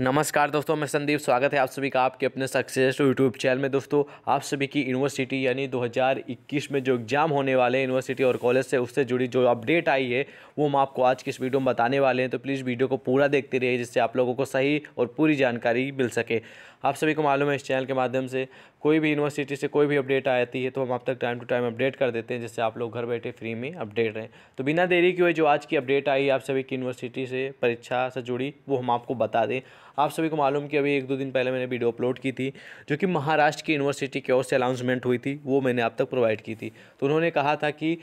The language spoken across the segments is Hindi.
नमस्कार दोस्तों मैं संदीप स्वागत है आप सभी का आपके अपने सक्सेस यूट्यूब चैनल में दोस्तों आप सभी की यूनिवर्सिटी यानी 2021 में जो एग्ज़ाम होने वाले हैं यूनिवर्सिटी और कॉलेज से उससे जुड़ी जो अपडेट आई है वो हम आपको आज की इस वीडियो में बताने वाले हैं तो प्लीज़ वीडियो को पूरा देखते रहिए जिससे आप लोगों को सही और पूरी जानकारी मिल सके आप सभी को मालूम है इस चैनल के माध्यम से कोई भी यूनिवर्सिटी से कोई भी अपडेट आती है तो हम आप तक टाइम टू टाइम अपडेट कर देते हैं जिससे आप लोग घर बैठे फ्री में अपडेट रहें तो बिना देरी के हुए जो आज की अपडेट आई आप सभी की यूनिवर्सिटी से परीक्षा से जुड़ी वो हम आपको बता दें आप सभी को मालूम कि अभी एक दो दिन पहले मैंने वीडियो अपलोड की थी जो कि महाराष्ट्र की यूनिवर्सिटी की ओर से अनाउंसमेंट हुई थी वो मैंने आप तक प्रोवाइड की थी तो उन्होंने कहा था कि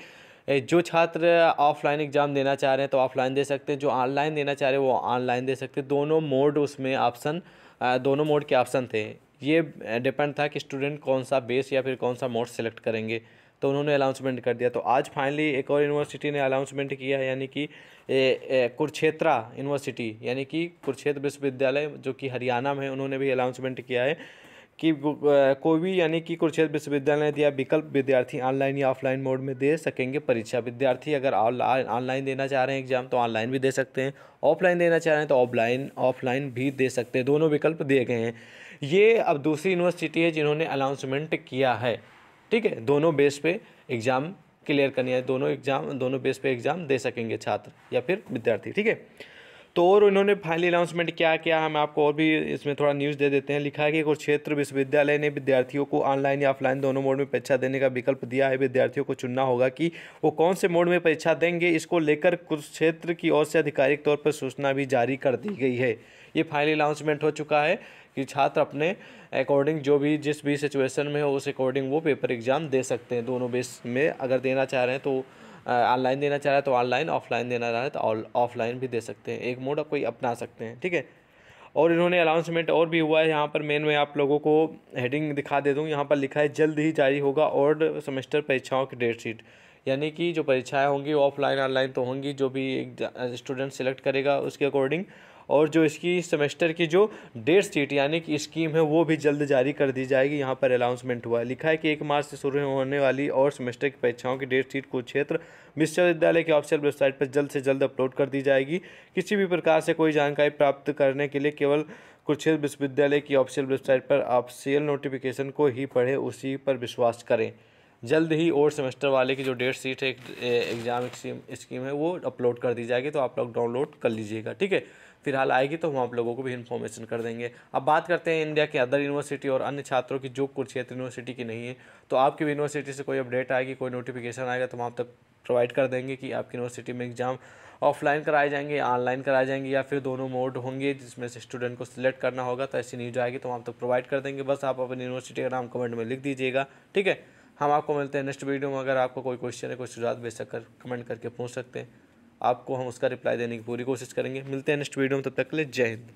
जो छात्र ऑफलाइन एग्ज़ाम देना चाह रहे हैं तो ऑफलाइन दे सकते हैं जो ऑनलाइन देना चाह रहे हैं वो ऑनलाइन दे सकते हैं दोनों मोड उसमें ऑप्शन दोनों मोड के ऑप्शन थे ये डिपेंड था कि स्टूडेंट कौन सा बेस या फिर कौन सा मोड सेलेक्ट करेंगे तो उन्होंने अनाउंसमेंट कर दिया तो आज फाइनली एक और यूनिवर्सिटी ने अनाउंसमेंट किया यानी कि कुरुक्षेत्रा यूनिवर्सिटी यानी कि कुरुक्षेत्र विश्वविद्यालय जो कि हरियाणा में उन्होंने भी अनाउंसमेंट किया है कि कोई भी यानी कि कुरुक्षेत्र विश्वविद्यालय ने दिया विकल्प विद्यार्थी ऑनलाइन या ऑफलाइन मोड में दे सकेंगे परीक्षा विद्यार्थी अगर ऑनलाइन देना चाह रहे हैं एग्जाम तो ऑनलाइन भी दे सकते हैं ऑफलाइन देना चाह रहे हैं तो ऑफलाइन ऑफलाइन भी दे सकते हैं दोनों विकल्प दिए गए हैं ये अब दूसरी यूनिवर्सिटी है जिन्होंने अनाउंसमेंट किया है ठीक है दोनों बेस पे एग्ज़ाम क्लियर करनी है दोनों एग्ज़ाम दोनों बेस पे एग्ज़ाम दे सकेंगे छात्र या फिर विद्यार्थी ठीक है तो और इन्होंने फाइनली अनाउंसमेंट क्या किया हम आपको और भी इसमें थोड़ा न्यूज़ दे देते हैं लिखा है कि एक और क्षेत्र विश्वविद्यालय ने विद्यार्थियों को ऑनलाइन या ऑफलाइन दोनों मोड में परीक्षा देने का विकल्प दिया है विद्यार्थियों को चुनना होगा कि वो कौन से मोड में परीक्षा देंगे इसको लेकर कुछ क्षेत्र की ओर से आधिकारिक तौर पर सूचना भी जारी कर दी गई है ये फाइनली अनाउंसमेंट हो चुका है कि छात्र अपने अकॉर्डिंग जो भी जिस भी सिचुएशन में हो उस अकॉर्डिंग वो पेपर एग्ज़ाम दे सकते हैं दोनों बेस में अगर देना चाह रहे हैं तो ऑनलाइन देना चाह रहा है तो ऑनलाइन ऑफलाइन देना चाह रहा है तो ऑफलाइन भी दे सकते हैं एक मोड कोई अपना सकते हैं ठीक है और इन्होंने अनाउंसमेंट और भी हुआ है यहाँ पर मेन मैं आप लोगों को हेडिंग दिखा दे दूँ यहाँ पर लिखा है जल्द ही जारी होगा और सेमेस्टर परीक्षाओं की डेट शीट यानी कि जो परीक्षाएं होंगी ऑफलाइन ऑनलाइन तो होंगी जो भी स्टूडेंट सेलेक्ट करेगा उसके अकॉर्डिंग और जो इसकी सेमेस्टर की जो डेट सीट यानी कि स्कीम है वो भी जल्द जारी कर दी जाएगी यहाँ पर अनाउंसमेंट हुआ है लिखा है कि एक मार्च से शुरू होने वाली और सेमेस्टर की परीक्षाओं की डेट सीट को क्षेत्र विश्वविद्यालय की ऑफिशियल वेबसाइट पर जल्द से जल्द अपलोड कर दी जाएगी किसी भी प्रकार से कोई जानकारी प्राप्त करने के लिए केवल कुरुक्षेत्र विश्वविद्यालय की ऑफिशियल वेबसाइट पर आप सेल नोटिफिकेशन को ही पढ़ें उसी पर विश्वास करें जल्द ही और सेमेस्टर वाले की जो डेट सीट है एग्ज़ाम स्कीम है वो अपलोड कर दी जाएगी तो आप लोग डाउनलोड कर लीजिएगा ठीक है फिलहाल आएगी तो हम आप लोगों को भी इन्फॉर्मेशन कर देंगे अब बात करते हैं इंडिया के अदर यूनिवर्सिटी और अन्य छात्रों की जो कुछ क्षेत्र यूनिवर्सिटी की नहीं है तो आपकी यूनिवर्सिटी से कोई अपडेट आएगी कोई नोटिफिकेशन आएगा तो हम आप तक प्रोवाइड कर देंगे कि आपकी यूनिवर्सिटी में एग्ज़ाम ऑफलाइन कराए जाएंगे ऑनलाइन कराए जाएंगे या फिर दोनों मोड होंगे जिसमें से स्टूडेंट को सिलेक्ट करना होगा तो ऐसी न्यूज आएगी तो हम तक प्रोवाइड कर देंगे बस आप अपनी यूनिवर्सिटी का नाम कमेंट में लिख दीजिएगा ठीक है हम आपको मिलते हैं नेक्स्ट वीडियो में अगर आपको कोई क्वेश्चन है कोई सुझाव बेसक कर कमेंट करके पूछ सकते हैं आपको हम उसका रिप्लाई देने की पूरी कोशिश करेंगे मिलते हैं नेक्स्ट वीडियो में तब तक के लिए जय हिंद